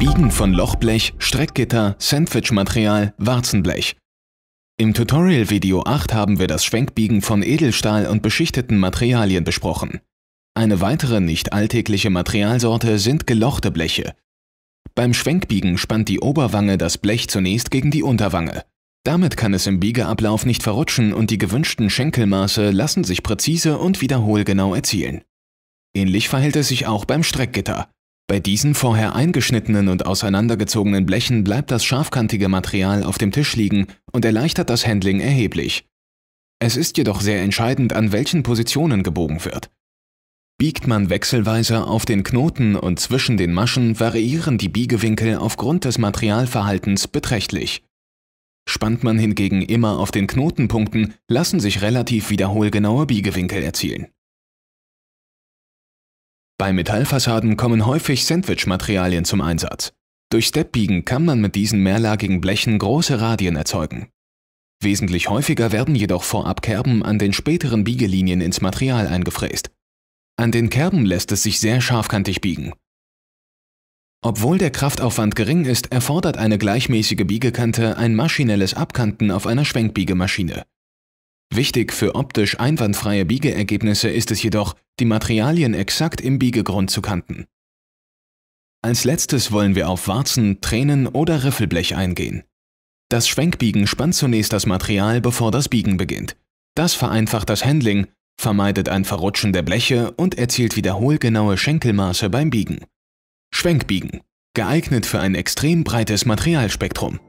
Biegen von Lochblech, Streckgitter, Sandwichmaterial, Warzenblech. Im Tutorial Video 8 haben wir das Schwenkbiegen von Edelstahl und beschichteten Materialien besprochen. Eine weitere nicht alltägliche Materialsorte sind gelochte Bleche. Beim Schwenkbiegen spannt die Oberwange das Blech zunächst gegen die Unterwange. Damit kann es im Biegeablauf nicht verrutschen und die gewünschten Schenkelmaße lassen sich präzise und wiederholgenau erzielen. Ähnlich verhält es sich auch beim Streckgitter. Bei diesen vorher eingeschnittenen und auseinandergezogenen Blechen bleibt das scharfkantige Material auf dem Tisch liegen und erleichtert das Handling erheblich. Es ist jedoch sehr entscheidend, an welchen Positionen gebogen wird. Biegt man wechselweise auf den Knoten und zwischen den Maschen, variieren die Biegewinkel aufgrund des Materialverhaltens beträchtlich. Spannt man hingegen immer auf den Knotenpunkten, lassen sich relativ wiederholgenaue Biegewinkel erzielen. Bei Metallfassaden kommen häufig Sandwich-Materialien zum Einsatz. Durch Steppbiegen kann man mit diesen mehrlagigen Blechen große Radien erzeugen. Wesentlich häufiger werden jedoch vorab Kerben an den späteren Biegelinien ins Material eingefräst. An den Kerben lässt es sich sehr scharfkantig biegen. Obwohl der Kraftaufwand gering ist, erfordert eine gleichmäßige Biegekante ein maschinelles Abkanten auf einer Schwenkbiegemaschine. Wichtig für optisch einwandfreie Biegeergebnisse ist es jedoch, die Materialien exakt im Biegegrund zu kanten. Als letztes wollen wir auf Warzen, Tränen oder Riffelblech eingehen. Das Schwenkbiegen spannt zunächst das Material, bevor das Biegen beginnt. Das vereinfacht das Handling, vermeidet ein Verrutschen der Bleche und erzielt wiederholgenaue Schenkelmaße beim Biegen. Schwenkbiegen. Geeignet für ein extrem breites Materialspektrum.